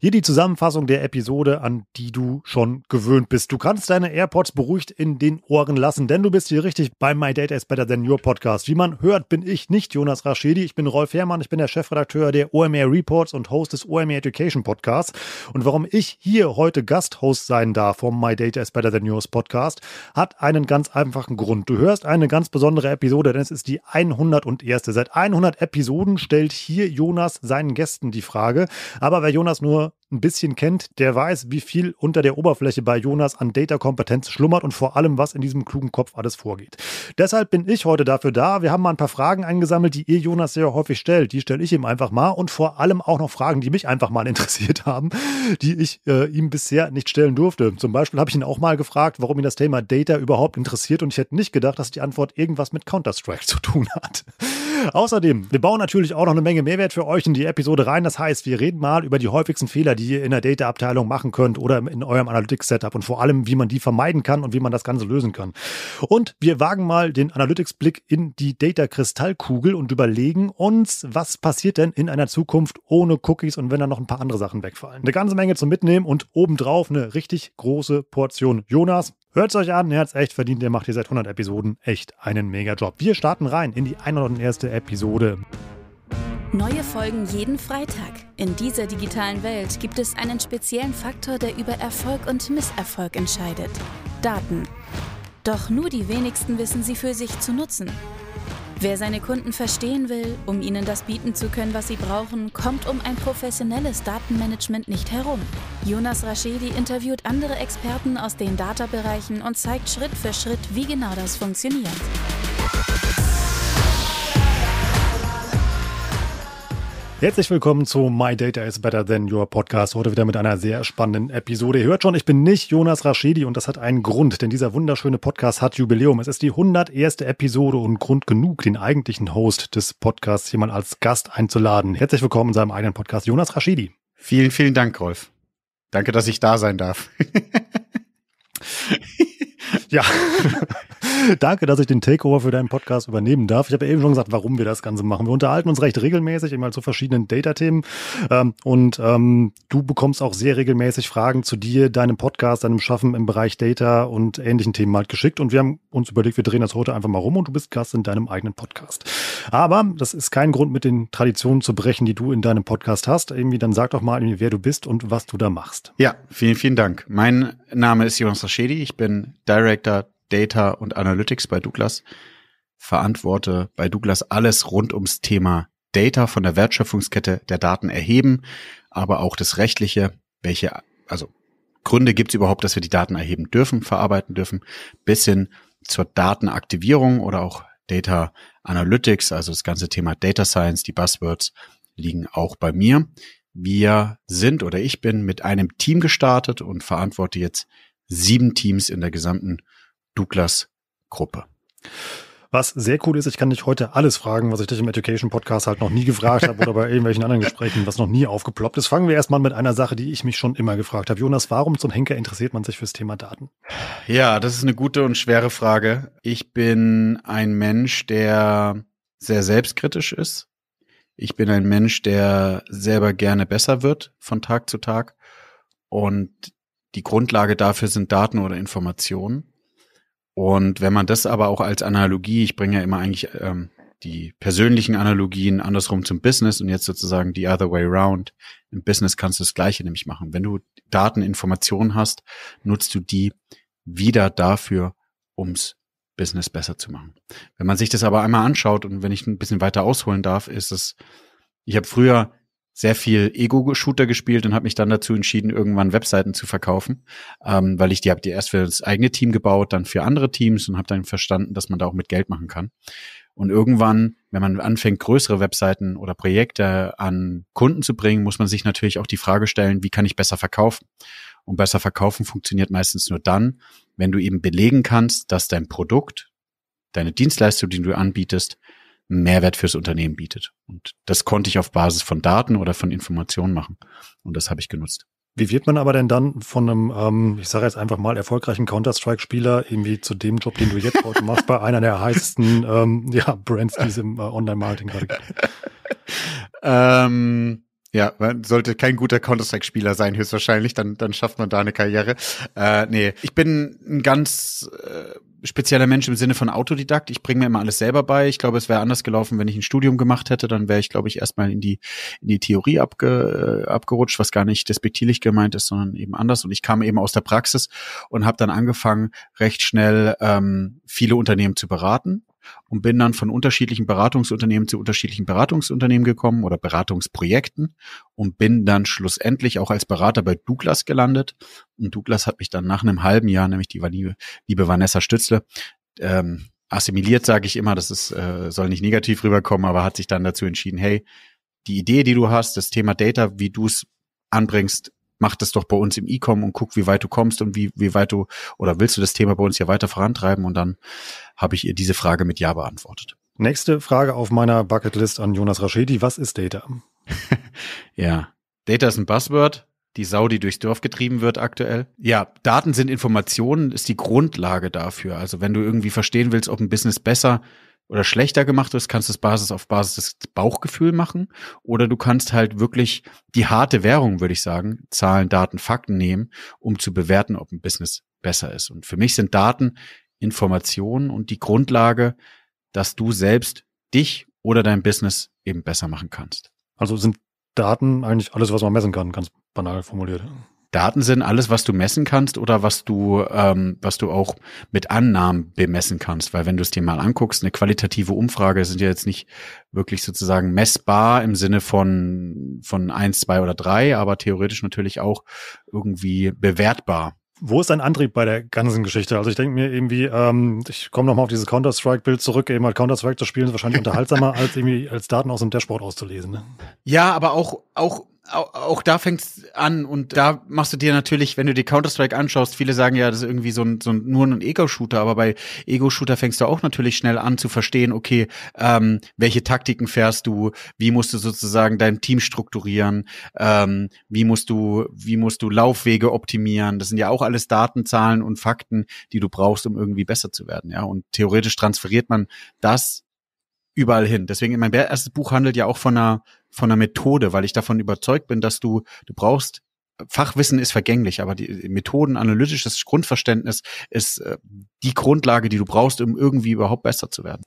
Hier die Zusammenfassung der Episode, an die du schon gewöhnt bist. Du kannst deine AirPods beruhigt in den Ohren lassen, denn du bist hier richtig beim My Data is Better Than Your Podcast. Wie man hört, bin ich nicht Jonas Raschedi, ich bin Rolf Herrmann, ich bin der Chefredakteur der OMR Reports und Host des OMR Education Podcasts. Und warum ich hier heute Gasthost sein darf vom My Data is Better Than Yours Podcast, hat einen ganz einfachen Grund. Du hörst eine ganz besondere Episode, denn es ist die 101. Seit 100 Episoden stellt hier Jonas seinen Gästen die Frage. Aber weil Jonas nur ein bisschen kennt, der weiß, wie viel unter der Oberfläche bei Jonas an Data-Kompetenz schlummert und vor allem, was in diesem klugen Kopf alles vorgeht. Deshalb bin ich heute dafür da. Wir haben mal ein paar Fragen eingesammelt, die ihr Jonas sehr häufig stellt. Die stelle ich ihm einfach mal und vor allem auch noch Fragen, die mich einfach mal interessiert haben, die ich äh, ihm bisher nicht stellen durfte. Zum Beispiel habe ich ihn auch mal gefragt, warum ihn das Thema Data überhaupt interessiert und ich hätte nicht gedacht, dass die Antwort irgendwas mit Counter-Strike zu tun hat. Außerdem, wir bauen natürlich auch noch eine Menge Mehrwert für euch in die Episode rein. Das heißt, wir reden mal über die häufigsten Fehler, die die ihr in der Data-Abteilung machen könnt oder in eurem Analytics-Setup und vor allem, wie man die vermeiden kann und wie man das Ganze lösen kann. Und wir wagen mal den Analytics-Blick in die Data-Kristallkugel und überlegen uns, was passiert denn in einer Zukunft ohne Cookies und wenn dann noch ein paar andere Sachen wegfallen. Eine ganze Menge zum Mitnehmen und obendrauf eine richtig große Portion Jonas. Hört es euch an, ihr hat es echt verdient, ihr macht hier seit 100 Episoden echt einen Mega-Job. Wir starten rein in die 101. Episode. Neue Folgen jeden Freitag. In dieser digitalen Welt gibt es einen speziellen Faktor, der über Erfolg und Misserfolg entscheidet. Daten. Doch nur die wenigsten wissen sie für sich zu nutzen. Wer seine Kunden verstehen will, um ihnen das bieten zu können, was sie brauchen, kommt um ein professionelles Datenmanagement nicht herum. Jonas Raschedi interviewt andere Experten aus den Data-Bereichen und zeigt Schritt für Schritt, wie genau das funktioniert. Herzlich willkommen zu My Data is Better Than Your Podcast. Heute wieder mit einer sehr spannenden Episode. Ihr hört schon, ich bin nicht Jonas Raschidi und das hat einen Grund, denn dieser wunderschöne Podcast hat Jubiläum. Es ist die 101. Episode und Grund genug, den eigentlichen Host des Podcasts jemand als Gast einzuladen. Herzlich willkommen in seinem eigenen Podcast, Jonas Raschidi. Vielen, vielen Dank, Rolf. Danke, dass ich da sein darf. ja. Danke, dass ich den Takeover für deinen Podcast übernehmen darf. Ich habe ja eben schon gesagt, warum wir das Ganze machen. Wir unterhalten uns recht regelmäßig immer zu verschiedenen Data-Themen ähm, und ähm, du bekommst auch sehr regelmäßig Fragen zu dir, deinem Podcast, deinem Schaffen im Bereich Data und ähnlichen Themen halt geschickt und wir haben uns überlegt, wir drehen das heute einfach mal rum und du bist Gast in deinem eigenen Podcast. Aber das ist kein Grund, mit den Traditionen zu brechen, die du in deinem Podcast hast. Irgendwie dann sag doch mal, wer du bist und was du da machst. Ja, vielen, vielen Dank. Mein Name ist Jonas Raschedi. Ich bin Director Data und Analytics bei Douglas, verantworte bei Douglas alles rund ums Thema Data von der Wertschöpfungskette der Daten erheben, aber auch das rechtliche, welche, also Gründe gibt es überhaupt, dass wir die Daten erheben dürfen, verarbeiten dürfen, bis hin zur Datenaktivierung oder auch Data Analytics, also das ganze Thema Data Science, die Buzzwords liegen auch bei mir. Wir sind oder ich bin mit einem Team gestartet und verantworte jetzt sieben Teams in der gesamten Douglas-Gruppe. Was sehr cool ist, ich kann dich heute alles fragen, was ich dich im Education Podcast halt noch nie gefragt habe oder bei irgendwelchen anderen Gesprächen, was noch nie aufgeploppt ist. Fangen wir erstmal mit einer Sache, die ich mich schon immer gefragt habe. Jonas, warum zum Henker interessiert man sich fürs Thema Daten? Ja, das ist eine gute und schwere Frage. Ich bin ein Mensch, der sehr selbstkritisch ist. Ich bin ein Mensch, der selber gerne besser wird von Tag zu Tag. Und die Grundlage dafür sind Daten oder Informationen. Und wenn man das aber auch als Analogie, ich bringe ja immer eigentlich ähm, die persönlichen Analogien andersrum zum Business und jetzt sozusagen the other way around. Im Business kannst du das Gleiche nämlich machen. Wenn du Daten, Informationen hast, nutzt du die wieder dafür, ums Business besser zu machen. Wenn man sich das aber einmal anschaut und wenn ich ein bisschen weiter ausholen darf, ist es, ich habe früher sehr viel Ego-Shooter gespielt und habe mich dann dazu entschieden, irgendwann Webseiten zu verkaufen, ähm, weil ich die habe die erst für das eigene Team gebaut, dann für andere Teams und habe dann verstanden, dass man da auch mit Geld machen kann. Und irgendwann, wenn man anfängt, größere Webseiten oder Projekte an Kunden zu bringen, muss man sich natürlich auch die Frage stellen, wie kann ich besser verkaufen? Und besser verkaufen funktioniert meistens nur dann, wenn du eben belegen kannst, dass dein Produkt, deine Dienstleistung, die du anbietest, Mehrwert fürs Unternehmen bietet. Und das konnte ich auf Basis von Daten oder von Informationen machen. Und das habe ich genutzt. Wie wird man aber denn dann von einem, ähm, ich sage jetzt einfach mal, erfolgreichen Counter-Strike-Spieler irgendwie zu dem Job, den du jetzt heute machst, bei einer der heißesten ähm, ja, Brands, die es im äh, Online-Marketing gerade gibt? Ähm, ja, man sollte kein guter Counter-Strike-Spieler sein, höchstwahrscheinlich, dann, dann schafft man da eine Karriere. Äh, nee, ich bin ein ganz äh, spezieller Mensch im Sinne von Autodidakt. Ich bringe mir immer alles selber bei. Ich glaube, es wäre anders gelaufen, wenn ich ein Studium gemacht hätte. Dann wäre ich, glaube ich, erstmal in die, in die Theorie abge, äh, abgerutscht, was gar nicht despektierlich gemeint ist, sondern eben anders. Und ich kam eben aus der Praxis und habe dann angefangen, recht schnell ähm, viele Unternehmen zu beraten und bin dann von unterschiedlichen Beratungsunternehmen zu unterschiedlichen Beratungsunternehmen gekommen oder Beratungsprojekten und bin dann schlussendlich auch als Berater bei Douglas gelandet. Und Douglas hat mich dann nach einem halben Jahr, nämlich die liebe, liebe Vanessa Stützle, ähm, assimiliert, sage ich immer, das ist, äh, soll nicht negativ rüberkommen, aber hat sich dann dazu entschieden, hey, die Idee, die du hast, das Thema Data, wie du es anbringst, mach das doch bei uns im E-Com und guck, wie weit du kommst und wie, wie weit du oder willst du das Thema bei uns hier weiter vorantreiben? Und dann habe ich ihr diese Frage mit Ja beantwortet. Nächste Frage auf meiner Bucketlist an Jonas Raschedi. Was ist Data? ja, Data ist ein Buzzword die Sau, die durchs Dorf getrieben wird aktuell. Ja, Daten sind Informationen, ist die Grundlage dafür. Also wenn du irgendwie verstehen willst, ob ein Business besser oder schlechter gemacht ist, kannst du es Basis auf Basis des Bauchgefühl machen oder du kannst halt wirklich die harte Währung, würde ich sagen, Zahlen, Daten, Fakten nehmen, um zu bewerten, ob ein Business besser ist. Und für mich sind Daten Informationen und die Grundlage, dass du selbst dich oder dein Business eben besser machen kannst. Also sind Daten eigentlich alles, was man messen kann, ganz banal formuliert. Daten sind alles, was du messen kannst oder was du, ähm, was du auch mit Annahmen bemessen kannst. Weil wenn du es dir mal anguckst, eine qualitative Umfrage sind ja jetzt nicht wirklich sozusagen messbar im Sinne von, von eins, zwei oder drei, aber theoretisch natürlich auch irgendwie bewertbar wo ist dein Antrieb bei der ganzen Geschichte? Also ich denke mir irgendwie, ähm, ich komme nochmal auf dieses Counter-Strike-Bild zurück, eben halt Counter-Strike zu spielen, ist wahrscheinlich unterhaltsamer, als irgendwie als Daten aus dem Dashboard auszulesen. Ne? Ja, aber auch, auch auch da fängst an und da machst du dir natürlich, wenn du dir Counter-Strike anschaust, viele sagen ja, das ist irgendwie so ein, so ein nur ein Ego-Shooter, aber bei Ego-Shooter fängst du auch natürlich schnell an zu verstehen, okay, ähm, welche Taktiken fährst du, wie musst du sozusagen dein Team strukturieren, ähm, wie musst du, wie musst du Laufwege optimieren. Das sind ja auch alles Daten, Zahlen und Fakten, die du brauchst, um irgendwie besser zu werden, ja. Und theoretisch transferiert man das überall hin. Deswegen, mein erstes Buch handelt ja auch von einer von der Methode, weil ich davon überzeugt bin, dass du, du brauchst Fachwissen ist vergänglich, aber die Methoden, analytisches Grundverständnis ist äh, die Grundlage, die du brauchst, um irgendwie überhaupt besser zu werden.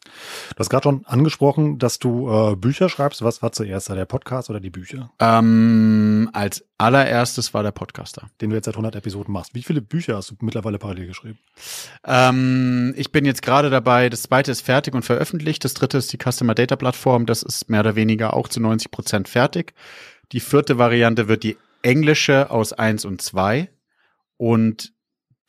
Du hast gerade schon angesprochen, dass du äh, Bücher schreibst. Was war zuerst da, der Podcast oder die Bücher? Ähm, als allererstes war der Podcaster. Den du jetzt seit 100 Episoden machst. Wie viele Bücher hast du mittlerweile parallel geschrieben? Ähm, ich bin jetzt gerade dabei, das zweite ist fertig und veröffentlicht. Das dritte ist die Customer Data Plattform. Das ist mehr oder weniger auch zu 90 Prozent fertig. Die vierte Variante wird die englische aus 1 und 2 und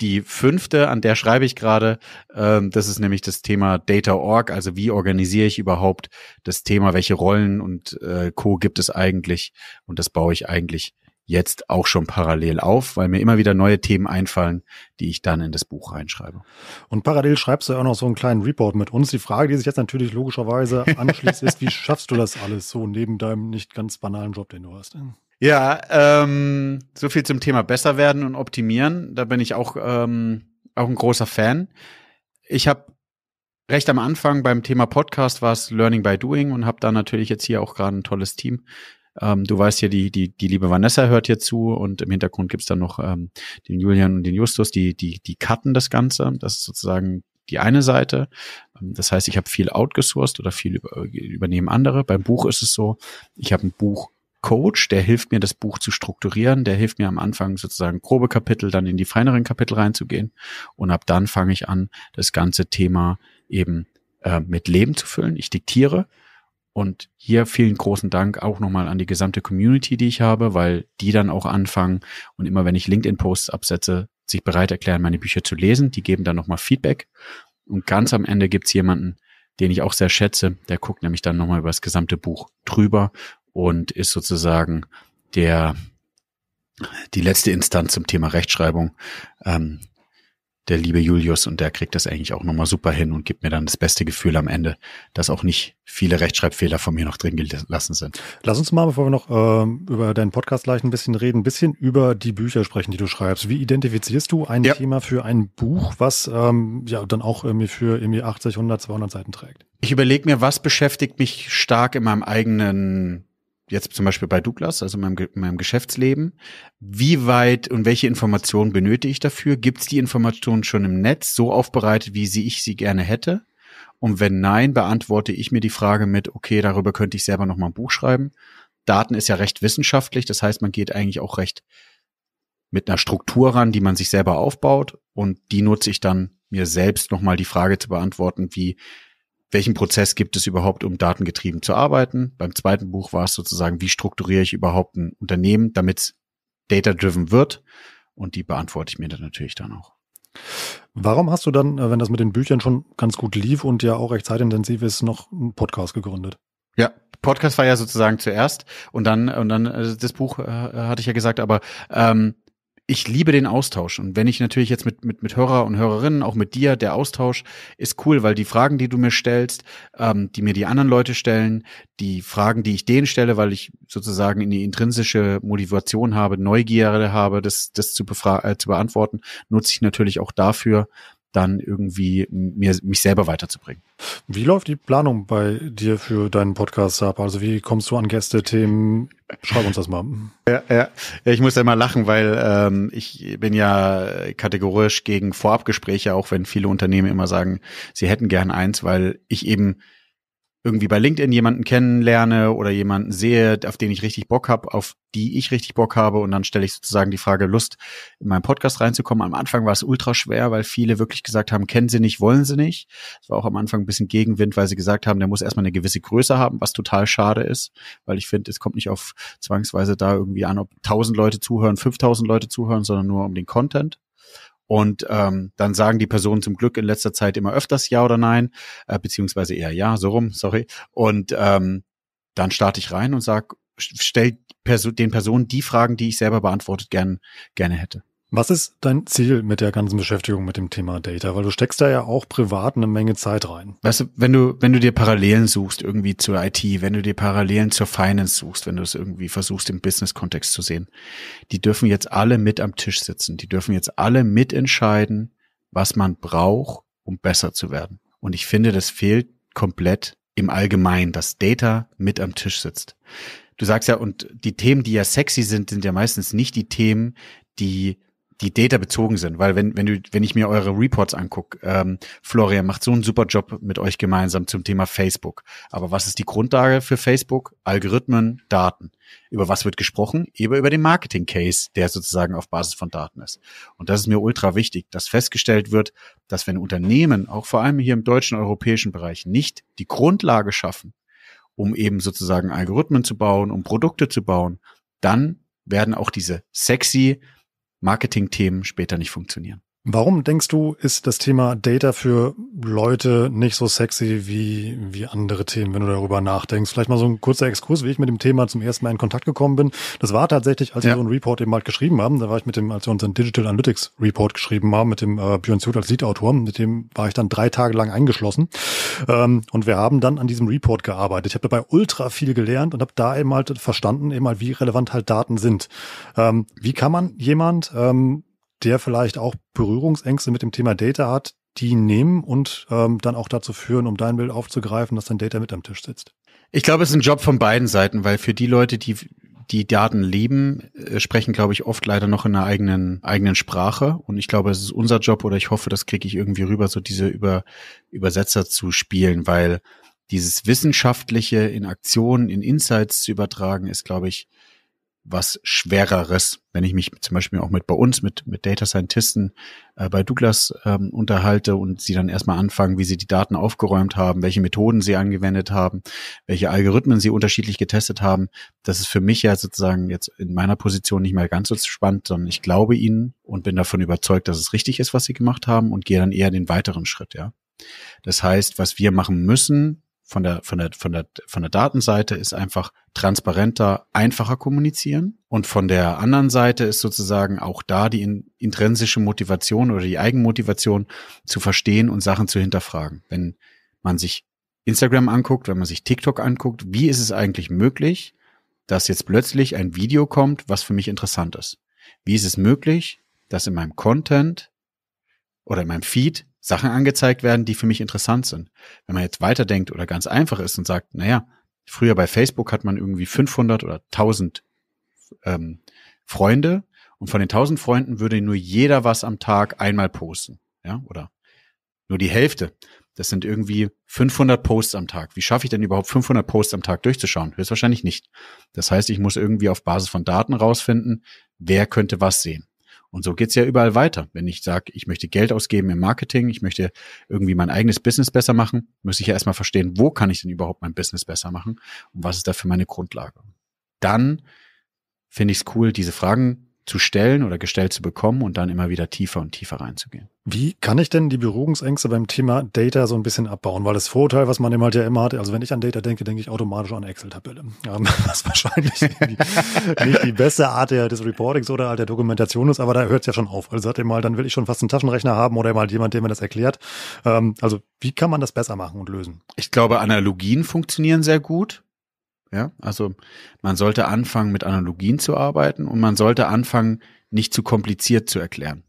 die fünfte, an der schreibe ich gerade, ähm, das ist nämlich das Thema Data Org, also wie organisiere ich überhaupt das Thema, welche Rollen und äh, Co. gibt es eigentlich und das baue ich eigentlich jetzt auch schon parallel auf, weil mir immer wieder neue Themen einfallen, die ich dann in das Buch reinschreibe. Und parallel schreibst du ja auch noch so einen kleinen Report mit uns. Die Frage, die sich jetzt natürlich logischerweise anschließt, ist, wie schaffst du das alles so neben deinem nicht ganz banalen Job, den du hast? Ja, ähm, so viel zum Thema besser werden und optimieren. Da bin ich auch, ähm, auch ein großer Fan. Ich habe recht am Anfang beim Thema Podcast war es Learning by Doing und habe da natürlich jetzt hier auch gerade ein tolles Team. Ähm, du weißt ja, die, die, die liebe Vanessa hört hier zu und im Hintergrund gibt's dann noch ähm, den Julian und den Justus, die, die, die cutten das Ganze. Das ist sozusagen die eine Seite. Ähm, das heißt, ich habe viel outgesourced oder viel über, übernehmen andere. Beim Buch ist es so, ich habe ein Buch Coach, der hilft mir, das Buch zu strukturieren, der hilft mir am Anfang sozusagen grobe Kapitel, dann in die feineren Kapitel reinzugehen. Und ab dann fange ich an, das ganze Thema eben äh, mit Leben zu füllen. Ich diktiere. Und hier vielen großen Dank auch nochmal an die gesamte Community, die ich habe, weil die dann auch anfangen und immer wenn ich LinkedIn-Posts absetze, sich bereit erklären, meine Bücher zu lesen. Die geben dann nochmal Feedback. Und ganz am Ende gibt's jemanden, den ich auch sehr schätze. Der guckt nämlich dann nochmal über das gesamte Buch drüber und ist sozusagen der, die letzte Instanz zum Thema Rechtschreibung. Ähm, der liebe Julius und der kriegt das eigentlich auch nochmal super hin und gibt mir dann das beste Gefühl am Ende, dass auch nicht viele Rechtschreibfehler von mir noch drin gelassen sind. Lass uns mal, bevor wir noch ähm, über deinen Podcast gleich ein bisschen reden, ein bisschen über die Bücher sprechen, die du schreibst. Wie identifizierst du ein ja. Thema für ein Buch, was ähm, ja dann auch irgendwie für irgendwie 80, 100, 200 Seiten trägt? Ich überlege mir, was beschäftigt mich stark in meinem eigenen jetzt zum Beispiel bei Douglas, also meinem, meinem Geschäftsleben, wie weit und welche Informationen benötige ich dafür? Gibt es die Informationen schon im Netz so aufbereitet, wie sie ich sie gerne hätte? Und wenn nein, beantworte ich mir die Frage mit, okay, darüber könnte ich selber nochmal ein Buch schreiben. Daten ist ja recht wissenschaftlich, das heißt, man geht eigentlich auch recht mit einer Struktur ran, die man sich selber aufbaut und die nutze ich dann mir selbst nochmal die Frage zu beantworten, wie welchen Prozess gibt es überhaupt, um datengetrieben zu arbeiten. Beim zweiten Buch war es sozusagen, wie strukturiere ich überhaupt ein Unternehmen, damit es data-driven wird. Und die beantworte ich mir dann natürlich dann auch. Warum hast du dann, äh, wenn das mit den Büchern schon ganz gut lief und ja auch recht zeitintensiv ist, noch einen Podcast gegründet? Ja, Podcast war ja sozusagen zuerst und dann und dann äh, das Buch äh, hatte ich ja gesagt, aber ähm, ich liebe den Austausch. Und wenn ich natürlich jetzt mit, mit, mit Hörer und Hörerinnen, auch mit dir, der Austausch ist cool, weil die Fragen, die du mir stellst, ähm, die mir die anderen Leute stellen, die Fragen, die ich denen stelle, weil ich sozusagen in die intrinsische Motivation habe, Neugierde habe, das, das zu, befra äh, zu beantworten, nutze ich natürlich auch dafür, dann irgendwie mir, mich selber weiterzubringen. Wie läuft die Planung bei dir für deinen Podcast ab? Also wie kommst du an Gäste, Themen? Schreib uns das mal. Ja, ja. ich muss ja immer lachen, weil ähm, ich bin ja kategorisch gegen Vorabgespräche, auch wenn viele Unternehmen immer sagen, sie hätten gern eins, weil ich eben irgendwie bei LinkedIn jemanden kennenlerne oder jemanden sehe, auf den ich richtig Bock habe, auf die ich richtig Bock habe und dann stelle ich sozusagen die Frage Lust, in meinen Podcast reinzukommen. Am Anfang war es ultra schwer, weil viele wirklich gesagt haben, kennen sie nicht, wollen sie nicht. Es war auch am Anfang ein bisschen Gegenwind, weil sie gesagt haben, der muss erstmal eine gewisse Größe haben, was total schade ist, weil ich finde, es kommt nicht auf zwangsweise da irgendwie an, ob 1000 Leute zuhören, 5000 Leute zuhören, sondern nur um den Content. Und ähm, dann sagen die Personen zum Glück in letzter Zeit immer öfters Ja oder Nein, äh, beziehungsweise eher Ja, so rum, sorry. Und ähm, dann starte ich rein und sag, stell Perso den Personen die Fragen, die ich selber beantwortet gern, gerne hätte. Was ist dein Ziel mit der ganzen Beschäftigung mit dem Thema Data? Weil du steckst da ja auch privat eine Menge Zeit rein. Weißt du, wenn du, wenn du dir Parallelen suchst irgendwie zur IT, wenn du dir Parallelen zur Finance suchst, wenn du es irgendwie versuchst im Business-Kontext zu sehen, die dürfen jetzt alle mit am Tisch sitzen. Die dürfen jetzt alle mitentscheiden, was man braucht, um besser zu werden. Und ich finde, das fehlt komplett im Allgemeinen, dass Data mit am Tisch sitzt. Du sagst ja, und die Themen, die ja sexy sind, sind ja meistens nicht die Themen, die die Data bezogen sind, weil wenn, wenn du, wenn ich mir eure Reports angucke, ähm, Florian macht so einen super Job mit euch gemeinsam zum Thema Facebook. Aber was ist die Grundlage für Facebook? Algorithmen, Daten. Über was wird gesprochen? Eben über den Marketing-Case, der sozusagen auf Basis von Daten ist. Und das ist mir ultra wichtig, dass festgestellt wird, dass wenn Unternehmen, auch vor allem hier im deutschen, europäischen Bereich, nicht die Grundlage schaffen, um eben sozusagen Algorithmen zu bauen, um Produkte zu bauen, dann werden auch diese sexy Marketing-Themen später nicht funktionieren. Warum denkst du, ist das Thema Data für Leute nicht so sexy wie, wie andere Themen, wenn du darüber nachdenkst? Vielleicht mal so ein kurzer Exkurs, wie ich mit dem Thema zum ersten Mal in Kontakt gekommen bin. Das war tatsächlich, als ja. wir so einen Report eben halt geschrieben haben. Da war ich mit dem, als wir unseren Digital Analytics Report geschrieben haben, mit dem äh, Björn Zut als Lead-Autor, mit dem war ich dann drei Tage lang eingeschlossen. Ähm, und wir haben dann an diesem Report gearbeitet. Ich habe dabei ultra viel gelernt und habe da eben halt verstanden, eben halt, wie relevant halt Daten sind. Ähm, wie kann man jemand, ähm, der vielleicht auch Berührungsängste mit dem Thema Data hat, die nehmen und ähm, dann auch dazu führen, um dein Bild aufzugreifen, dass dein Data mit am Tisch sitzt? Ich glaube, es ist ein Job von beiden Seiten, weil für die Leute, die die Daten lieben, äh, sprechen, glaube ich, oft leider noch in einer eigenen, eigenen Sprache. Und ich glaube, es ist unser Job oder ich hoffe, das kriege ich irgendwie rüber, so diese Über, Übersetzer zu spielen, weil dieses Wissenschaftliche in Aktionen, in Insights zu übertragen, ist, glaube ich, was Schwereres. Wenn ich mich zum Beispiel auch mit bei uns, mit, mit Data Scientisten äh, bei Douglas ähm, unterhalte und sie dann erstmal anfangen, wie sie die Daten aufgeräumt haben, welche Methoden sie angewendet haben, welche Algorithmen sie unterschiedlich getestet haben, das ist für mich ja sozusagen jetzt in meiner Position nicht mal ganz so spannend, sondern ich glaube ihnen und bin davon überzeugt, dass es richtig ist, was sie gemacht haben und gehe dann eher den weiteren Schritt, ja. Das heißt, was wir machen müssen, von der, von der, von der, von der Datenseite ist einfach transparenter, einfacher kommunizieren. Und von der anderen Seite ist sozusagen auch da die in, intrinsische Motivation oder die Eigenmotivation zu verstehen und Sachen zu hinterfragen. Wenn man sich Instagram anguckt, wenn man sich TikTok anguckt, wie ist es eigentlich möglich, dass jetzt plötzlich ein Video kommt, was für mich interessant ist? Wie ist es möglich, dass in meinem Content oder in meinem Feed Sachen angezeigt werden, die für mich interessant sind. Wenn man jetzt weiterdenkt oder ganz einfach ist und sagt, naja, früher bei Facebook hat man irgendwie 500 oder 1000 ähm, Freunde und von den 1000 Freunden würde nur jeder was am Tag einmal posten, ja, oder nur die Hälfte. Das sind irgendwie 500 Posts am Tag. Wie schaffe ich denn überhaupt 500 Posts am Tag durchzuschauen? Höchstwahrscheinlich nicht. Das heißt, ich muss irgendwie auf Basis von Daten rausfinden, wer könnte was sehen. Und so geht's ja überall weiter. Wenn ich sage, ich möchte Geld ausgeben im Marketing, ich möchte irgendwie mein eigenes Business besser machen, muss ich ja erstmal verstehen, wo kann ich denn überhaupt mein Business besser machen und was ist da für meine Grundlage. Dann finde ich es cool, diese Fragen zu stellen oder gestellt zu bekommen und dann immer wieder tiefer und tiefer reinzugehen. Wie kann ich denn die Berührungsängste beim Thema Data so ein bisschen abbauen? Weil das Vorurteil, was man dem halt ja immer hat, also wenn ich an Data denke, denke ich automatisch an Excel-Tabelle. Was wahrscheinlich nicht die beste Art des Reportings oder halt der Dokumentation ist, aber da hört es ja schon auf. Also sagt ihr mal, dann will ich schon fast einen Taschenrechner haben oder mal jemand, der mir das erklärt. Ähm, also wie kann man das besser machen und lösen? Ich glaube, Analogien funktionieren sehr gut. Ja, also man sollte anfangen, mit Analogien zu arbeiten und man sollte anfangen, nicht zu kompliziert zu erklären.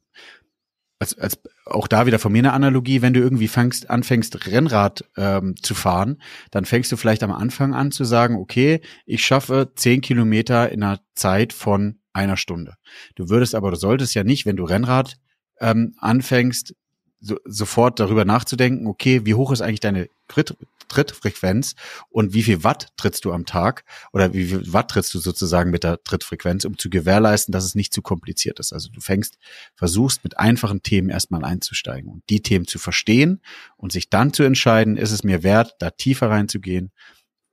Als, als auch da wieder von mir eine Analogie, wenn du irgendwie fängst, anfängst, Rennrad ähm, zu fahren, dann fängst du vielleicht am Anfang an zu sagen, okay, ich schaffe zehn Kilometer in einer Zeit von einer Stunde. Du würdest aber, du solltest ja nicht, wenn du Rennrad ähm, anfängst, so, sofort darüber nachzudenken, okay, wie hoch ist eigentlich deine Tritt, Trittfrequenz und wie viel Watt trittst du am Tag oder wie viel Watt trittst du sozusagen mit der Trittfrequenz, um zu gewährleisten, dass es nicht zu kompliziert ist. Also du fängst, versuchst mit einfachen Themen erstmal einzusteigen und die Themen zu verstehen und sich dann zu entscheiden, ist es mir wert, da tiefer reinzugehen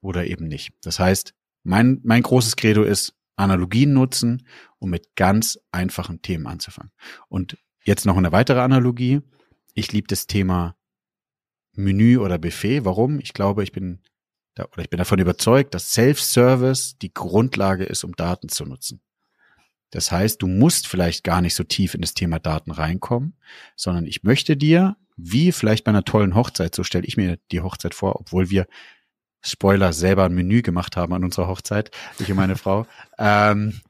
oder eben nicht. Das heißt, mein, mein großes Credo ist, Analogien nutzen, um mit ganz einfachen Themen anzufangen. Und jetzt noch eine weitere Analogie ich liebe das Thema Menü oder Buffet. Warum? Ich glaube, ich bin da, oder ich bin davon überzeugt, dass Self-Service die Grundlage ist, um Daten zu nutzen. Das heißt, du musst vielleicht gar nicht so tief in das Thema Daten reinkommen, sondern ich möchte dir, wie vielleicht bei einer tollen Hochzeit, so stelle ich mir die Hochzeit vor, obwohl wir Spoiler selber ein Menü gemacht haben an unserer Hochzeit, ich und meine Frau. Ähm,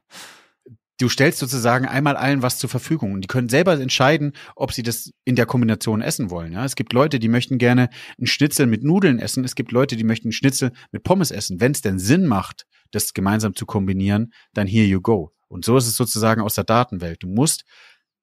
du stellst sozusagen einmal allen was zur Verfügung und die können selber entscheiden, ob sie das in der Kombination essen wollen. Ja? Es gibt Leute, die möchten gerne einen Schnitzel mit Nudeln essen. Es gibt Leute, die möchten einen Schnitzel mit Pommes essen. Wenn es denn Sinn macht, das gemeinsam zu kombinieren, dann here you go. Und so ist es sozusagen aus der Datenwelt. Du musst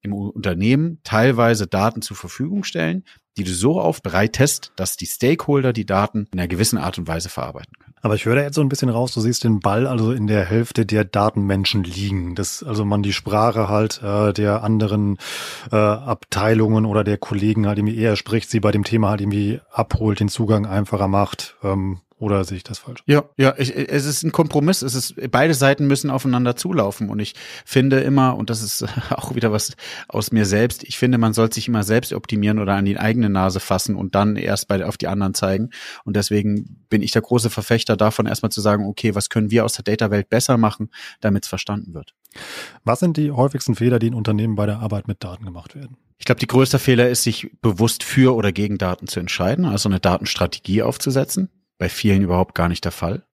im Unternehmen teilweise Daten zur Verfügung stellen, die du so aufbereitest, dass die Stakeholder die Daten in einer gewissen Art und Weise verarbeiten können. Aber ich höre da jetzt so ein bisschen raus, du siehst den Ball also in der Hälfte der Datenmenschen liegen, dass also man die Sprache halt äh, der anderen äh, Abteilungen oder der Kollegen halt irgendwie eher spricht, sie bei dem Thema halt irgendwie abholt, den Zugang einfacher macht, ähm, oder sehe ich das falsch? Ja, ja, ich, es ist ein Kompromiss. Es ist, beide Seiten müssen aufeinander zulaufen. Und ich finde immer, und das ist auch wieder was aus mir selbst, ich finde, man sollte sich immer selbst optimieren oder an die eigene Nase fassen und dann erst bei, auf die anderen zeigen. Und deswegen bin ich der große Verfechter davon, erstmal zu sagen, okay, was können wir aus der Data-Welt besser machen, damit es verstanden wird. Was sind die häufigsten Fehler, die in Unternehmen bei der Arbeit mit Daten gemacht werden? Ich glaube, die größte Fehler ist, sich bewusst für oder gegen Daten zu entscheiden, also eine Datenstrategie aufzusetzen bei vielen überhaupt gar nicht der Fall.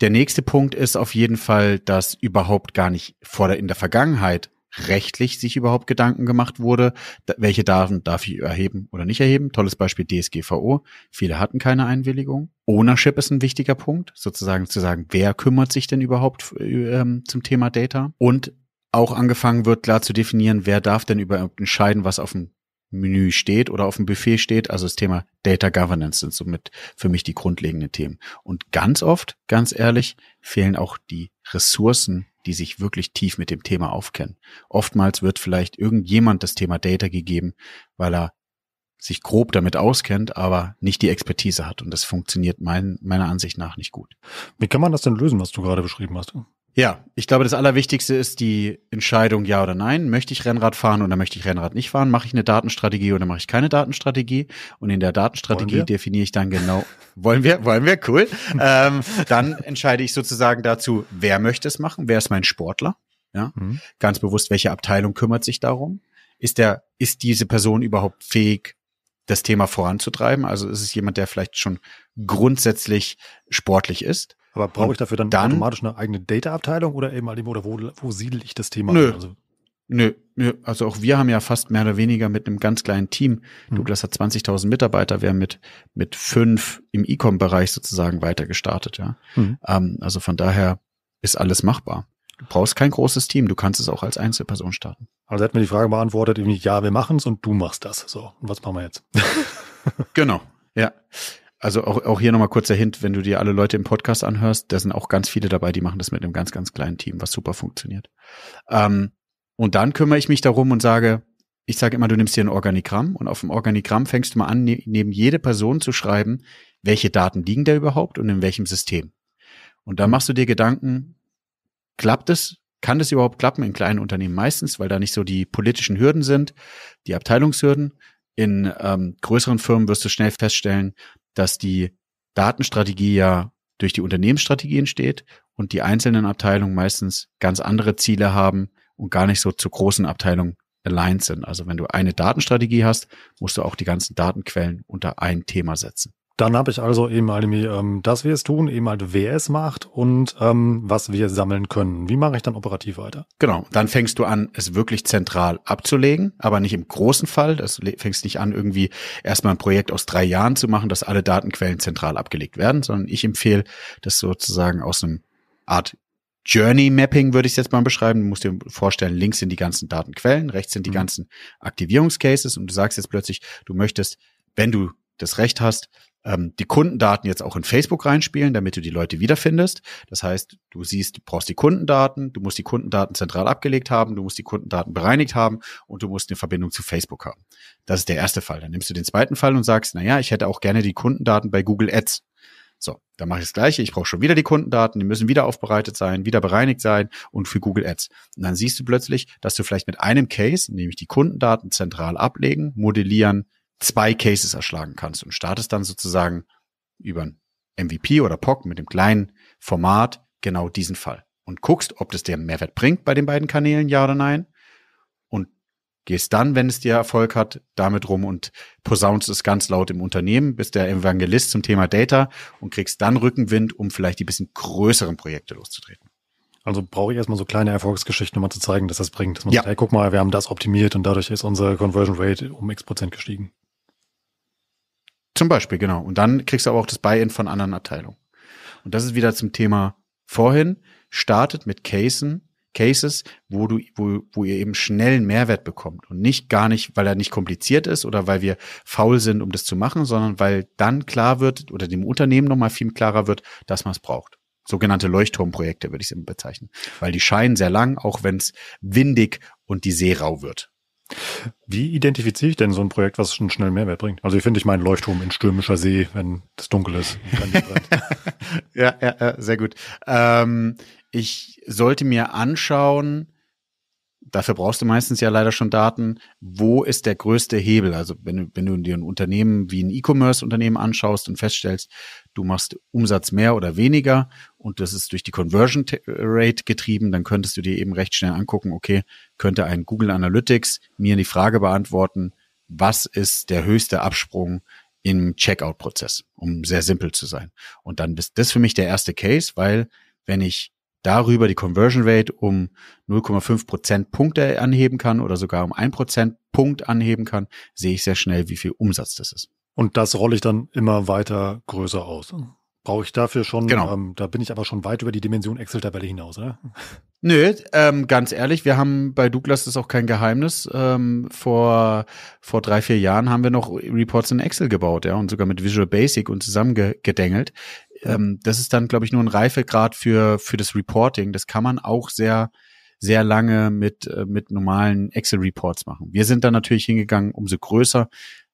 Der nächste Punkt ist auf jeden Fall, dass überhaupt gar nicht vor der, in der Vergangenheit rechtlich sich überhaupt Gedanken gemacht wurde, welche Daten darf ich erheben oder nicht erheben. Tolles Beispiel DSGVO. Viele hatten keine Einwilligung. Ownership ist ein wichtiger Punkt, sozusagen zu sagen, wer kümmert sich denn überhaupt äh, ähm, zum Thema Data? Und auch angefangen wird, klar zu definieren, wer darf denn überhaupt entscheiden, was auf dem Menü steht oder auf dem Buffet steht. Also das Thema Data Governance sind somit für mich die grundlegenden Themen. Und ganz oft, ganz ehrlich, fehlen auch die Ressourcen, die sich wirklich tief mit dem Thema aufkennen. Oftmals wird vielleicht irgendjemand das Thema Data gegeben, weil er sich grob damit auskennt, aber nicht die Expertise hat. Und das funktioniert mein, meiner Ansicht nach nicht gut. Wie kann man das denn lösen, was du gerade beschrieben hast? Ja, ich glaube, das Allerwichtigste ist die Entscheidung, ja oder nein. Möchte ich Rennrad fahren oder möchte ich Rennrad nicht fahren? Mache ich eine Datenstrategie oder mache ich keine Datenstrategie? Und in der Datenstrategie definiere ich dann genau, wollen wir, wollen wir, cool. ähm, dann entscheide ich sozusagen dazu, wer möchte es machen? Wer ist mein Sportler? Ja, mhm. ganz bewusst, welche Abteilung kümmert sich darum? Ist der, ist diese Person überhaupt fähig, das Thema voranzutreiben? Also ist es jemand, der vielleicht schon grundsätzlich sportlich ist? Aber brauche ich dafür dann, dann, automatisch eine eigene Data-Abteilung oder eben halt oder wo, wo siedel ich das Thema nö. Also, nö, nö, also auch wir haben ja fast mehr oder weniger mit einem ganz kleinen Team. Hm. Douglas hat 20.000 Mitarbeiter, wir haben mit, mit fünf im E-Com-Bereich sozusagen weiter gestartet, ja. Hm. Ähm, also von daher ist alles machbar. Du brauchst kein großes Team, du kannst es auch als Einzelperson starten. Also hat mir die Frage beantwortet, ja, wir machen es und du machst das. So, und was machen wir jetzt? genau, ja also auch, auch hier nochmal kurzer Hint, wenn du dir alle Leute im Podcast anhörst, da sind auch ganz viele dabei, die machen das mit einem ganz, ganz kleinen Team, was super funktioniert. Ähm, und dann kümmere ich mich darum und sage, ich sage immer, du nimmst dir ein Organigramm und auf dem Organigramm fängst du mal an, ne neben jede Person zu schreiben, welche Daten liegen da überhaupt und in welchem System. Und dann machst du dir Gedanken, klappt es? Kann das überhaupt klappen in kleinen Unternehmen meistens, weil da nicht so die politischen Hürden sind, die Abteilungshürden? In ähm, größeren Firmen wirst du schnell feststellen, dass die Datenstrategie ja durch die Unternehmensstrategie entsteht und die einzelnen Abteilungen meistens ganz andere Ziele haben und gar nicht so zu großen Abteilungen aligned sind. Also wenn du eine Datenstrategie hast, musst du auch die ganzen Datenquellen unter ein Thema setzen. Dann habe ich also eben halt, ähm, dass wir es tun, eben halt, wer es macht und ähm, was wir sammeln können. Wie mache ich dann operativ weiter? Genau, dann fängst du an, es wirklich zentral abzulegen, aber nicht im großen Fall. Das fängst nicht an, irgendwie erstmal ein Projekt aus drei Jahren zu machen, dass alle Datenquellen zentral abgelegt werden, sondern ich empfehle, das sozusagen aus einem Art Journey Mapping würde ich es jetzt mal beschreiben. Du musst dir vorstellen, links sind die ganzen Datenquellen, rechts sind die mhm. ganzen Aktivierungscases und du sagst jetzt plötzlich, du möchtest, wenn du das Recht hast, ähm, die Kundendaten jetzt auch in Facebook reinspielen, damit du die Leute wiederfindest. Das heißt, du siehst, du brauchst die Kundendaten, du musst die Kundendaten zentral abgelegt haben, du musst die Kundendaten bereinigt haben und du musst eine Verbindung zu Facebook haben. Das ist der erste Fall. Dann nimmst du den zweiten Fall und sagst, naja, ich hätte auch gerne die Kundendaten bei Google Ads. So, dann mache ich das gleiche. Ich brauche schon wieder die Kundendaten, die müssen wieder aufbereitet sein, wieder bereinigt sein und für Google Ads. Und dann siehst du plötzlich, dass du vielleicht mit einem Case, nämlich die Kundendaten zentral ablegen, modellieren, zwei Cases erschlagen kannst und startest dann sozusagen über ein MVP oder POC mit dem kleinen Format genau diesen Fall und guckst, ob das dir Mehrwert bringt bei den beiden Kanälen, ja oder nein. Und gehst dann, wenn es dir Erfolg hat, damit rum und posaunst es ganz laut im Unternehmen, bist der Evangelist zum Thema Data und kriegst dann Rückenwind, um vielleicht die bisschen größeren Projekte loszutreten. Also brauche ich erstmal so kleine Erfolgsgeschichten, um mal zu zeigen, dass das bringt. Dass man ja. sagt, hey, guck mal, wir haben das optimiert und dadurch ist unsere Conversion Rate um x Prozent gestiegen. Zum Beispiel, genau. Und dann kriegst du aber auch das Buy-in von anderen Abteilungen. Und das ist wieder zum Thema vorhin. Startet mit Cases, Cases, wo du, wo, wo ihr eben schnell einen Mehrwert bekommt und nicht gar nicht, weil er nicht kompliziert ist oder weil wir faul sind, um das zu machen, sondern weil dann klar wird oder dem Unternehmen nochmal viel klarer wird, dass man es braucht. Sogenannte Leuchtturmprojekte würde ich es immer bezeichnen, weil die scheinen sehr lang, auch wenn es windig und die See rau wird. Wie identifiziere ich denn so ein Projekt, was einen schnellen Mehrwert bringt? Also ich finde ich meinen Leuchtturm in stürmischer See, wenn es dunkel ist. ja, ja, sehr gut. Ähm, ich sollte mir anschauen, dafür brauchst du meistens ja leider schon Daten. Wo ist der größte Hebel? Also wenn du, wenn du dir ein Unternehmen wie ein E-Commerce-Unternehmen anschaust und feststellst, du machst Umsatz mehr oder weniger und das ist durch die Conversion Rate getrieben, dann könntest du dir eben recht schnell angucken, okay, könnte ein Google Analytics mir die Frage beantworten, was ist der höchste Absprung im Checkout-Prozess, um sehr simpel zu sein. Und dann ist das für mich der erste Case, weil wenn ich darüber die Conversion Rate um 0,5 Prozentpunkte anheben kann oder sogar um 1 Prozentpunkt anheben kann, sehe ich sehr schnell, wie viel Umsatz das ist. Und das rolle ich dann immer weiter größer aus. Brauche ich dafür schon, genau. Ähm, da bin ich aber schon weit über die Dimension Excel-Tabelle hinaus, oder? Nö, ähm, ganz ehrlich, wir haben bei Douglas das ist auch kein Geheimnis. Ähm, vor, vor drei, vier Jahren haben wir noch Reports in Excel gebaut, ja, und sogar mit Visual Basic und zusammengedängelt ähm, das ist dann, glaube ich, nur ein Reifegrad für, für das Reporting. Das kann man auch sehr, sehr lange mit, äh, mit normalen Excel-Reports machen. Wir sind dann natürlich hingegangen, umso größer,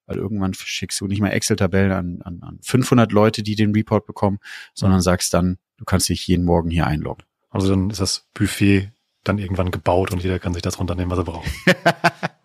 weil irgendwann schickst du nicht mehr Excel-Tabellen an, an, an 500 Leute, die den Report bekommen, sondern mhm. sagst dann, du kannst dich jeden Morgen hier einloggen. Also dann ist das Buffet dann irgendwann gebaut und jeder kann sich das runternehmen, was er braucht.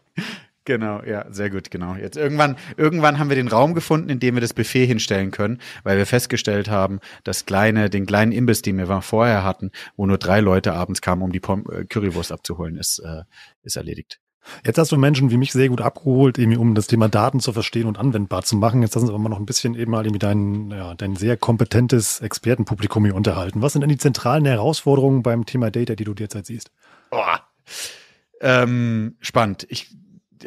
Genau, ja, sehr gut, genau. Jetzt irgendwann, irgendwann haben wir den Raum gefunden, in dem wir das Buffet hinstellen können, weil wir festgestellt haben, das kleine, den kleinen Imbiss, den wir vorher hatten, wo nur drei Leute abends kamen, um die Pom äh, Currywurst abzuholen, ist, äh, ist erledigt. Jetzt hast du Menschen wie mich sehr gut abgeholt, irgendwie, um das Thema Daten zu verstehen und anwendbar zu machen. Jetzt lassen wir aber mal noch ein bisschen eben mal irgendwie dein, ja, dein sehr kompetentes Expertenpublikum hier unterhalten. Was sind denn die zentralen Herausforderungen beim Thema Data, die du derzeit siehst? Oh, ähm, spannend. Ich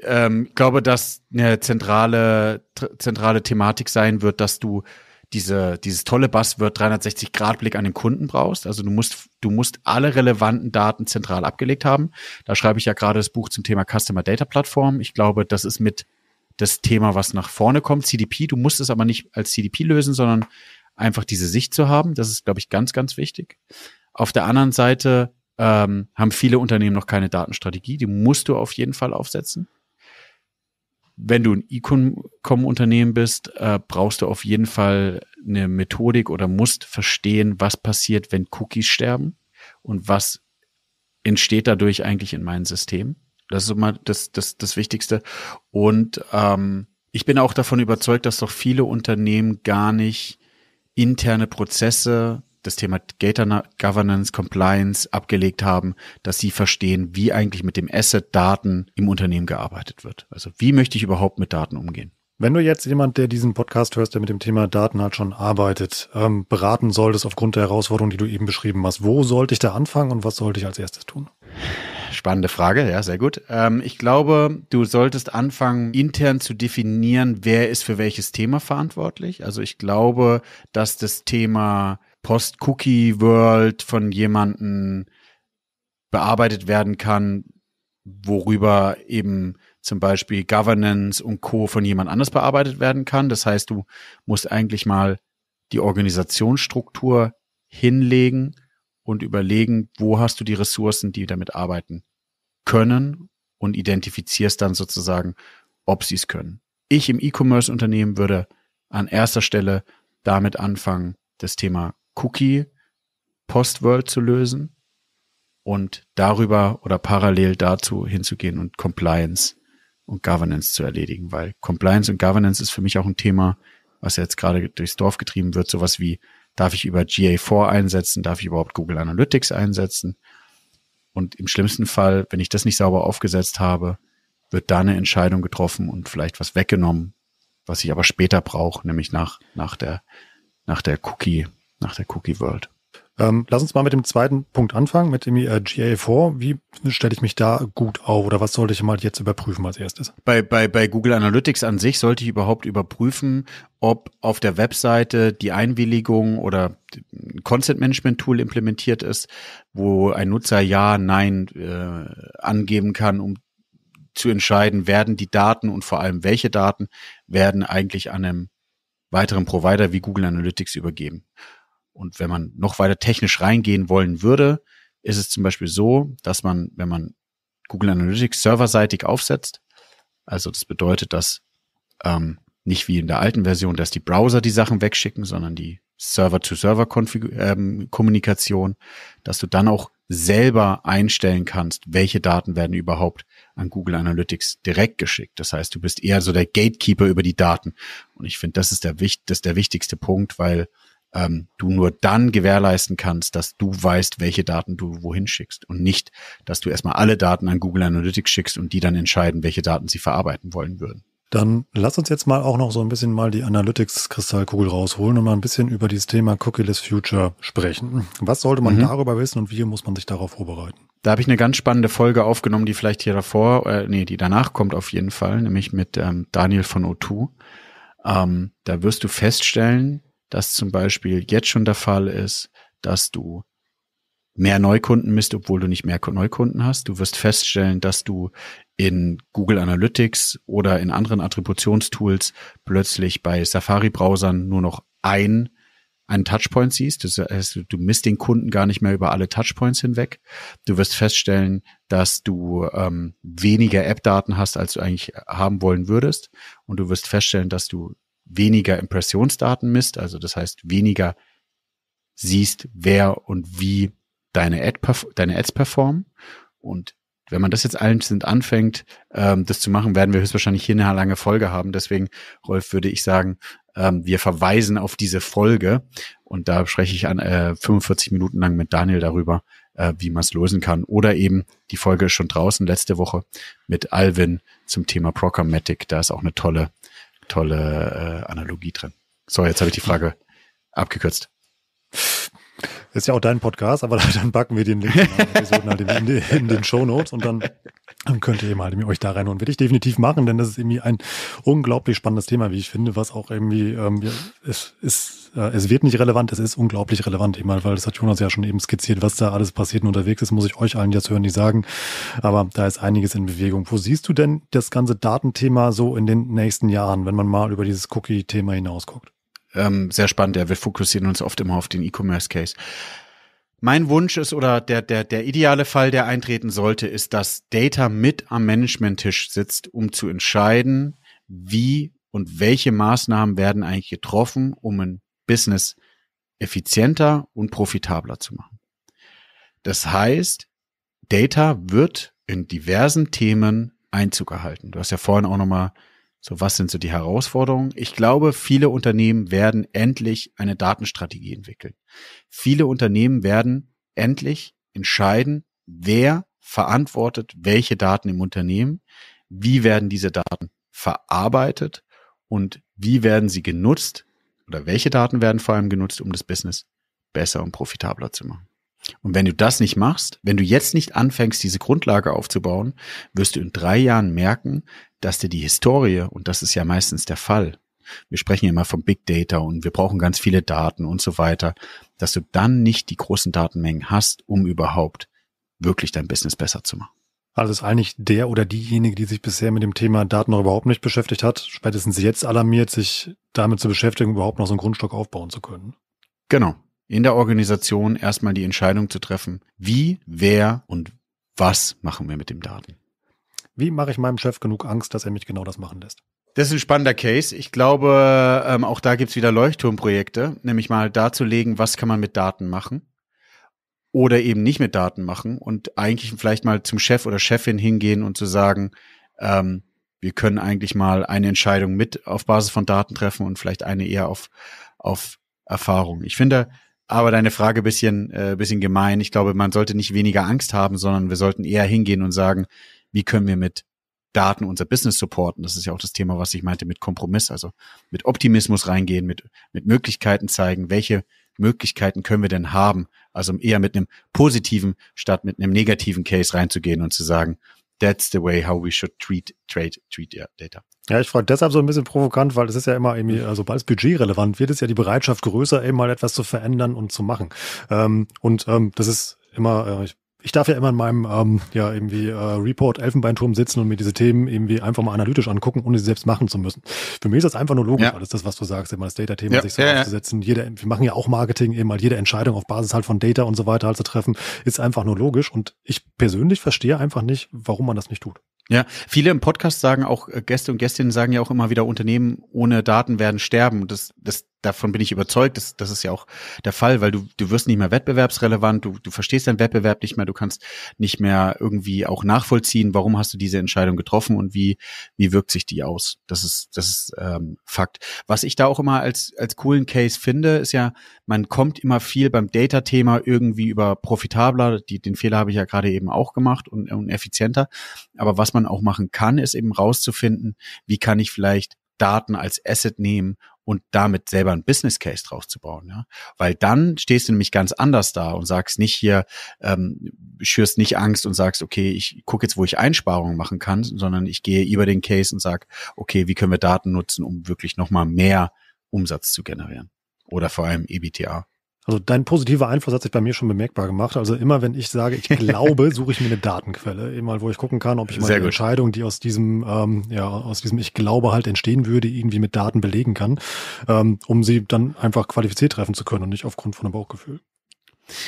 ähm, glaube, dass eine zentrale, zentrale Thematik sein wird, dass du diese, dieses tolle Bass wird 360-Grad-Blick an den Kunden brauchst. Also du musst, du musst alle relevanten Daten zentral abgelegt haben. Da schreibe ich ja gerade das Buch zum Thema Customer Data Plattform. Ich glaube, das ist mit das Thema, was nach vorne kommt. CDP, du musst es aber nicht als CDP lösen, sondern einfach diese Sicht zu haben. Das ist, glaube ich, ganz, ganz wichtig. Auf der anderen Seite ähm, haben viele Unternehmen noch keine Datenstrategie. Die musst du auf jeden Fall aufsetzen wenn du ein E-Com-Unternehmen bist, äh, brauchst du auf jeden Fall eine Methodik oder musst verstehen, was passiert, wenn Cookies sterben und was entsteht dadurch eigentlich in meinem System. Das ist immer das, das, das Wichtigste. Und ähm, ich bin auch davon überzeugt, dass doch viele Unternehmen gar nicht interne Prozesse das Thema Data Governance, Compliance abgelegt haben, dass sie verstehen, wie eigentlich mit dem Asset Daten im Unternehmen gearbeitet wird. Also wie möchte ich überhaupt mit Daten umgehen? Wenn du jetzt jemand, der diesen Podcast hörst, der mit dem Thema Daten halt schon arbeitet, ähm, beraten solltest aufgrund der Herausforderung, die du eben beschrieben hast, wo sollte ich da anfangen und was sollte ich als erstes tun? Spannende Frage, ja, sehr gut. Ähm, ich glaube, du solltest anfangen, intern zu definieren, wer ist für welches Thema verantwortlich. Also ich glaube, dass das Thema Post-Cookie-World von jemanden bearbeitet werden kann, worüber eben zum Beispiel Governance und Co. von jemand anders bearbeitet werden kann. Das heißt, du musst eigentlich mal die Organisationsstruktur hinlegen und überlegen, wo hast du die Ressourcen, die damit arbeiten können und identifizierst dann sozusagen, ob sie es können. Ich im E-Commerce-Unternehmen würde an erster Stelle damit anfangen, das Thema Cookie Post World zu lösen und darüber oder parallel dazu hinzugehen und Compliance und Governance zu erledigen, weil Compliance und Governance ist für mich auch ein Thema, was jetzt gerade durchs Dorf getrieben wird, sowas wie darf ich über GA4 einsetzen, darf ich überhaupt Google Analytics einsetzen? Und im schlimmsten Fall, wenn ich das nicht sauber aufgesetzt habe, wird da eine Entscheidung getroffen und vielleicht was weggenommen, was ich aber später brauche, nämlich nach, nach der, nach der Cookie nach der Cookie World. Ähm, lass uns mal mit dem zweiten Punkt anfangen, mit dem äh, GA4. Wie stelle ich mich da gut auf oder was sollte ich mal jetzt überprüfen als erstes? Bei, bei, bei Google Analytics an sich sollte ich überhaupt überprüfen, ob auf der Webseite die Einwilligung oder ein Content Management Tool implementiert ist, wo ein Nutzer Ja, Nein äh, angeben kann, um zu entscheiden, werden die Daten und vor allem welche Daten werden eigentlich an einem weiteren Provider wie Google Analytics übergeben. Und wenn man noch weiter technisch reingehen wollen würde, ist es zum Beispiel so, dass man, wenn man Google Analytics serverseitig aufsetzt, also das bedeutet, dass ähm, nicht wie in der alten Version, dass die Browser die Sachen wegschicken, sondern die Server-to-Server-Kommunikation, ähm, dass du dann auch selber einstellen kannst, welche Daten werden überhaupt an Google Analytics direkt geschickt. Das heißt, du bist eher so der Gatekeeper über die Daten. Und ich finde, das das ist der wichtigste Punkt, weil ähm, du nur dann gewährleisten kannst, dass du weißt, welche Daten du wohin schickst und nicht, dass du erstmal alle Daten an Google Analytics schickst und die dann entscheiden, welche Daten sie verarbeiten wollen würden. Dann lass uns jetzt mal auch noch so ein bisschen mal die Analytics-Kristallkugel rausholen und mal ein bisschen über dieses Thema Cookieless Future sprechen. Was sollte man mhm. darüber wissen und wie muss man sich darauf vorbereiten? Da habe ich eine ganz spannende Folge aufgenommen, die vielleicht hier davor, äh, nee, die danach kommt auf jeden Fall, nämlich mit ähm, Daniel von O2. Ähm, da wirst du feststellen, dass zum Beispiel jetzt schon der Fall ist, dass du mehr Neukunden misst, obwohl du nicht mehr Neukunden hast. Du wirst feststellen, dass du in Google Analytics oder in anderen Attributionstools plötzlich bei Safari-Browsern nur noch ein einen Touchpoint siehst. Das heißt, du misst den Kunden gar nicht mehr über alle Touchpoints hinweg. Du wirst feststellen, dass du ähm, weniger App-Daten hast, als du eigentlich haben wollen würdest. Und du wirst feststellen, dass du weniger Impressionsdaten misst, also das heißt weniger siehst, wer und wie deine, Ad, deine Ads performen. Und wenn man das jetzt einzeln anfängt, ähm, das zu machen, werden wir höchstwahrscheinlich hier eine lange Folge haben. Deswegen, Rolf, würde ich sagen, ähm, wir verweisen auf diese Folge und da spreche ich an äh, 45 Minuten lang mit Daniel darüber, äh, wie man es lösen kann. Oder eben, die Folge ist schon draußen letzte Woche mit Alvin zum Thema Programmatic. Da ist auch eine tolle tolle äh, Analogie drin. So, jetzt habe ich die Frage abgekürzt. Das ist ja auch dein Podcast, aber dann backen wir den Link in, halt in, in den Show Notes und dann dann könnt ihr eben halt euch da reinholen. Werde ich definitiv machen, denn das ist irgendwie ein unglaublich spannendes Thema, wie ich finde, was auch irgendwie, ähm, es, ist, äh, es wird nicht relevant, es ist unglaublich relevant, eben weil das hat Jonas ja schon eben skizziert, was da alles passiert und unterwegs ist, muss ich euch allen jetzt hören, nicht sagen. Aber da ist einiges in Bewegung. Wo siehst du denn das ganze Datenthema so in den nächsten Jahren, wenn man mal über dieses Cookie-Thema hinausguckt? Ähm, sehr spannend, ja. Wir fokussieren uns oft immer auf den E-Commerce-Case mein Wunsch ist oder der, der, der ideale Fall, der eintreten sollte, ist, dass Data mit am Managementtisch sitzt, um zu entscheiden, wie und welche Maßnahmen werden eigentlich getroffen, um ein Business effizienter und profitabler zu machen. Das heißt, Data wird in diversen Themen Einzug erhalten. Du hast ja vorhin auch nochmal so, was sind so die Herausforderungen? Ich glaube, viele Unternehmen werden endlich eine Datenstrategie entwickeln. Viele Unternehmen werden endlich entscheiden, wer verantwortet welche Daten im Unternehmen, wie werden diese Daten verarbeitet und wie werden sie genutzt oder welche Daten werden vor allem genutzt, um das Business besser und profitabler zu machen. Und wenn du das nicht machst, wenn du jetzt nicht anfängst, diese Grundlage aufzubauen, wirst du in drei Jahren merken, dass dir die Historie, und das ist ja meistens der Fall, wir sprechen ja immer von Big Data und wir brauchen ganz viele Daten und so weiter, dass du dann nicht die großen Datenmengen hast, um überhaupt wirklich dein Business besser zu machen. Also ist eigentlich der oder diejenige, die sich bisher mit dem Thema Daten noch überhaupt nicht beschäftigt hat, spätestens jetzt alarmiert, sich damit zu beschäftigen, überhaupt noch so einen Grundstock aufbauen zu können. Genau. In der Organisation erstmal die Entscheidung zu treffen, wie, wer und was machen wir mit dem Daten. Wie mache ich meinem Chef genug Angst, dass er mich genau das machen lässt? Das ist ein spannender Case. Ich glaube, ähm, auch da gibt's wieder Leuchtturmprojekte, nämlich mal darzulegen, was kann man mit Daten machen oder eben nicht mit Daten machen und eigentlich vielleicht mal zum Chef oder Chefin hingehen und zu sagen, ähm, wir können eigentlich mal eine Entscheidung mit auf Basis von Daten treffen und vielleicht eine eher auf, auf Erfahrung. Ich finde aber deine Frage bisschen, äh, bisschen gemein. Ich glaube, man sollte nicht weniger Angst haben, sondern wir sollten eher hingehen und sagen, wie können wir mit Daten unser Business supporten. Das ist ja auch das Thema, was ich meinte mit Kompromiss, also mit Optimismus reingehen, mit, mit Möglichkeiten zeigen, welche Möglichkeiten können wir denn haben? Also eher mit einem positiven statt mit einem negativen Case reinzugehen und zu sagen, that's the way how we should treat, trade, treat yeah, data. Ja, ich frage deshalb so ein bisschen provokant, weil es ist ja immer irgendwie, also sobald es budgetrelevant wird, ist ja die Bereitschaft größer, eben mal etwas zu verändern und zu machen. Ähm, und ähm, das ist immer, äh, ich ich darf ja immer in meinem ähm, ja irgendwie äh, Report Elfenbeinturm sitzen und mir diese Themen irgendwie einfach mal analytisch angucken, ohne sie selbst machen zu müssen. Für mich ist das einfach nur logisch, ja. alles das, was du sagst, immer das Data-Thema ja. sich so ja, aufzusetzen. Jede, wir machen ja auch Marketing eben halt, jede Entscheidung auf Basis halt von Data und so weiter halt zu treffen, ist einfach nur logisch. Und ich persönlich verstehe einfach nicht, warum man das nicht tut. Ja, viele im Podcast sagen auch, äh, Gäste und Gästinnen sagen ja auch immer wieder, Unternehmen ohne Daten werden sterben. Das, das davon bin ich überzeugt, das, das ist ja auch der Fall, weil du, du wirst nicht mehr wettbewerbsrelevant, du, du verstehst deinen Wettbewerb nicht mehr, du kannst nicht mehr irgendwie auch nachvollziehen, warum hast du diese Entscheidung getroffen und wie, wie wirkt sich die aus. Das ist, das ist ähm, Fakt. Was ich da auch immer als, als coolen Case finde, ist ja, man kommt immer viel beim Data-Thema irgendwie über profitabler, die, den Fehler habe ich ja gerade eben auch gemacht und, und effizienter. Aber was man auch machen kann, ist eben rauszufinden, wie kann ich vielleicht Daten als Asset nehmen und damit selber ein Business Case drauf zu bauen. Ja? Weil dann stehst du nämlich ganz anders da und sagst nicht hier, ähm, schürst nicht Angst und sagst, okay, ich gucke jetzt, wo ich Einsparungen machen kann, sondern ich gehe über den Case und sag, okay, wie können wir Daten nutzen, um wirklich nochmal mehr Umsatz zu generieren oder vor allem EBTA. Also dein positiver Einfluss hat sich bei mir schon bemerkbar gemacht. Also immer, wenn ich sage, ich glaube, suche ich mir eine Datenquelle, eben mal, wo ich gucken kann, ob ich meine Entscheidung, die aus diesem, ähm, ja, aus diesem ich glaube halt entstehen würde, irgendwie mit Daten belegen kann, ähm, um sie dann einfach qualifiziert treffen zu können und nicht aufgrund von einem Bauchgefühl.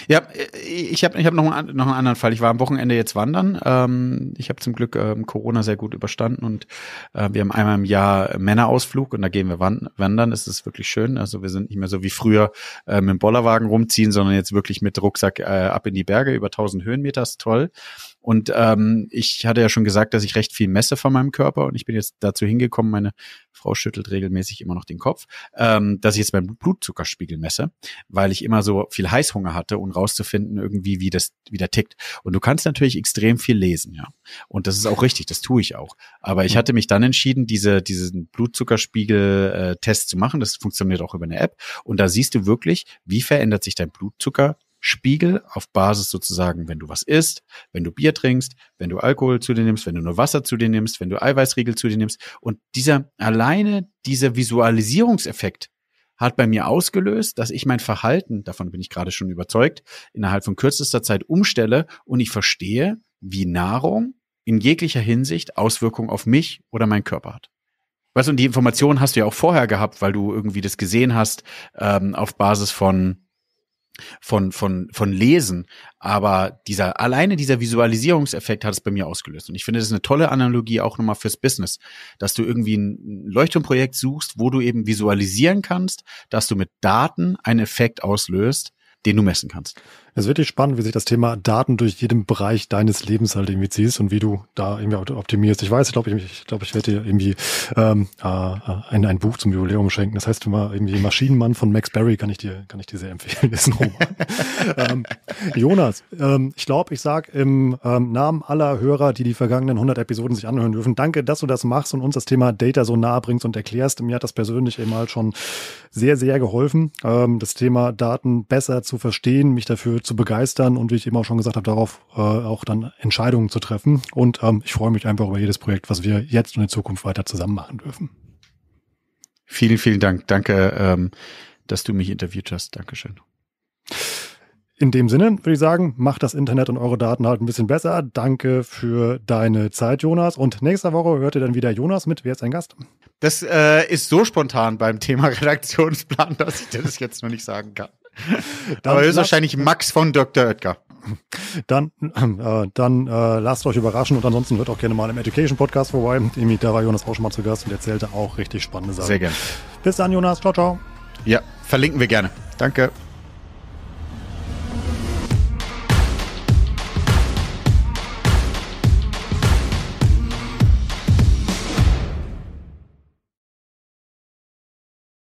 Ja, äh, ich habe ich hab noch, einen, noch einen anderen Fall. Ich war am Wochenende jetzt wandern. Ähm, ich habe zum Glück ähm, Corona sehr gut überstanden und äh, wir haben einmal im Jahr Männerausflug und da gehen wir wandern. Es ist wirklich schön. Also wir sind nicht mehr so wie früher äh, mit dem Bollerwagen rumziehen, sondern jetzt wirklich mit Rucksack äh, ab in die Berge über 1000 Höhenmeter. Ist toll. Und ähm, ich hatte ja schon gesagt, dass ich recht viel messe von meinem Körper und ich bin jetzt dazu hingekommen, meine Frau schüttelt regelmäßig immer noch den Kopf, ähm, dass ich jetzt meinen Blutzuckerspiegel messe, weil ich immer so viel Heißhunger hatte um rauszufinden irgendwie, wie das wieder tickt. Und du kannst natürlich extrem viel lesen, ja. Und das ist auch richtig, das tue ich auch. Aber ich hatte mich dann entschieden, diese, diesen Blutzuckerspiegel-Test äh, zu machen. Das funktioniert auch über eine App. Und da siehst du wirklich, wie verändert sich dein Blutzucker Spiegel auf Basis sozusagen, wenn du was isst, wenn du Bier trinkst, wenn du Alkohol zu dir nimmst, wenn du nur Wasser zu dir nimmst, wenn du Eiweißriegel zu dir nimmst. Und dieser alleine dieser Visualisierungseffekt hat bei mir ausgelöst, dass ich mein Verhalten, davon bin ich gerade schon überzeugt, innerhalb von kürzester Zeit umstelle und ich verstehe, wie Nahrung in jeglicher Hinsicht Auswirkungen auf mich oder meinen Körper hat. Weißt du, und die Informationen hast du ja auch vorher gehabt, weil du irgendwie das gesehen hast ähm, auf Basis von von, von, von Lesen. Aber dieser, alleine dieser Visualisierungseffekt hat es bei mir ausgelöst. Und ich finde, das ist eine tolle Analogie auch nochmal fürs Business, dass du irgendwie ein Leuchtturmprojekt suchst, wo du eben visualisieren kannst, dass du mit Daten einen Effekt auslöst, den du messen kannst. Es wird dich spannend, wie sich das Thema Daten durch jeden Bereich deines Lebens halt irgendwie ziehst und wie du da irgendwie optimierst. Ich weiß, ich glaube, ich, ich, glaub, ich werde dir irgendwie ähm, äh, ein, ein Buch zum Jubiläum schenken. Das heißt immer irgendwie Maschinenmann von Max Berry kann ich dir, kann ich dir sehr empfehlen. Ist ein Roman. ähm, Jonas, ähm, ich glaube, ich sage im ähm, Namen aller Hörer, die die vergangenen 100 Episoden sich anhören dürfen, danke, dass du das machst und uns das Thema Data so nahe bringst und erklärst. Mir hat das persönlich eben halt schon sehr, sehr geholfen, ähm, das Thema Daten besser zu verstehen, mich dafür zu begeistern und wie ich eben auch schon gesagt habe, darauf äh, auch dann Entscheidungen zu treffen. Und ähm, ich freue mich einfach über jedes Projekt, was wir jetzt und in Zukunft weiter zusammen machen dürfen. Vielen, vielen Dank. Danke, ähm, dass du mich interviewt hast. Dankeschön. In dem Sinne würde ich sagen, macht das Internet und eure Daten halt ein bisschen besser. Danke für deine Zeit, Jonas. Und nächste Woche hört ihr dann wieder Jonas mit. Wer ist ein Gast? Das äh, ist so spontan beim Thema Redaktionsplan, dass ich dir das jetzt noch nicht sagen kann. Aber höchstwahrscheinlich Max von Dr. Oetker. Dann, äh, dann äh, lasst euch überraschen und ansonsten hört auch gerne mal im Education Podcast vorbei. da war Jonas auch schon mal zu Gast und erzählte auch richtig spannende Sachen. Sehr gerne. Bis dann, Jonas. Ciao, ciao. Ja, verlinken wir gerne. Danke.